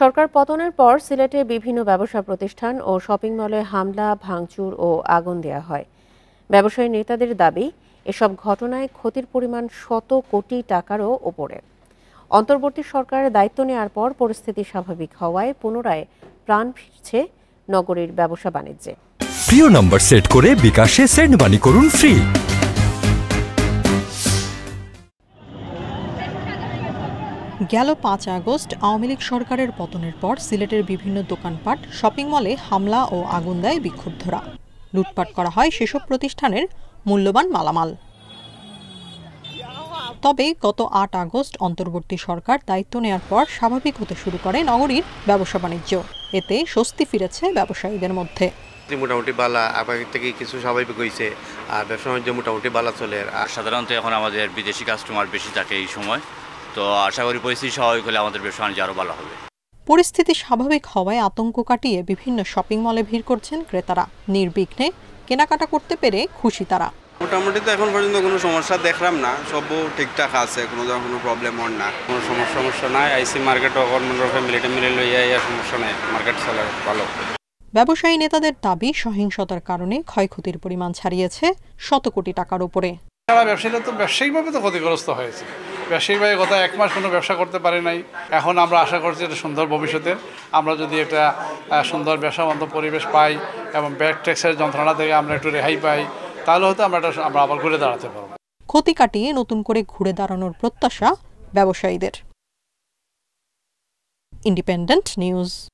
সরকার পতনের পর সিলেটে বিভিন্ন ব্যবসা প্রতিষ্ঠান ও শপিং মলে হামলা ভাঙচুর ও আগুন দেয়া হয় ব্যবসায়ী নেতাদের দাবি এসব ঘটনায় ক্ষতির পরিমাণ শত কোটি টাকারও ওপরে অন্তর্বর্তী সরকারের দায়িত্ব নেওয়ার পর পরিস্থিতি স্বাভাবিক হওয়ায় পুনরায় প্রাণ ফিরছে নগরীর ব্যবসা বাণিজ্যে প্রিয় নম্বর সেট করে বিকাশে সেন্ড মানি করুন ফ্রি গেল পাঁচ আগস্ট আওয়ামী লীগ সরকারের পতনের পর সিলেটের বিভিন্ন দোকানপাট শপিং মলে হামলা ও আগুন দেয় বিক্ষুব্ধরা লুটপাট করা হয় সেসব প্রতিষ্ঠানের মূল্যবান মালামাল তবে গত আট আগস্ট অন্তর্বর্তী সরকার দায়িত্ব নেয়ার পর স্বাভাবিক হতে শুরু করে নগরীর ব্যবসা বাণিজ্য এতে স্বস্তি ফিরেছে ব্যবসায়ীদের মধ্যে মোটামুটি বালা আগের থেকে কিছু স্বাভাবিক হয়েছে আর ব্যবসা বাণিজ্য মোটামুটি বালা চলে আর সাধারণত এখন আমাদের বিদেশি কাস্টমার বেশি থাকে এই সময় তো আশা করি পরিস্থিতি স্বাভাবিক হলে আমাদের ব্যবসা বাণিজ্য আরও ভালো হবে পরিস্থিতি স্বাভাবিক হওয়ায় আতঙ্ক কাটিয়ে বিভিন্ন শপিং মলে ভিড় করছেন ক্রেতারা নির্বিঘ্নে কেনাকাটা করতে পেরে খুশি তারা মোটামুটি তো এখন পর্যন্ত কোনো সমস্যা দেখলাম না সব ঠিকঠাক আছে কোনো ধরনের কোনো প্রবলেম হন না কোনো সমস্যা সমস্যা নাই আইসি মার্কেট অকর ফ্যামিলি ট্যামিলি লইয়া ইয়া সমস্যা নাই মার্কেট চলে ভালো ব্যবসায়ী নেতাদের দাবি সহিংসতার কারণে ক্ষয়ক্ষতির পরিমাণ ছাড়িয়েছে শত কোটি টাকার উপরে সারা ব্যবসায়ীরা তো ব্যবসায়িকভাবে তো ক্ষতিগ্রস্ত হয়েছে বেশিরভাগই কথা এক মাস কোনো ব্যবসা করতে পারে নাই এখন আমরা আশা করছি এটা সুন্দর ভবিষ্যতে আমরা যদি একটা সুন্দর ব্যবসাবন্ধ পরিবেশ পাই এবং ব্যাক ট্যাক্সের যন্ত্রণা থেকে আমরা একটু রেহাই পাই তাহলে হয়তো আমরা এটা আমরা আবার ঘুরে দাঁড়াতে পারব ক্ষতি কাটিয়ে নতুন করে ঘুরে দাঁড়ানোর প্রত্যাশা ব্যবসায়ীদের ইন্ডিপেন্ডেন্ট নিউজ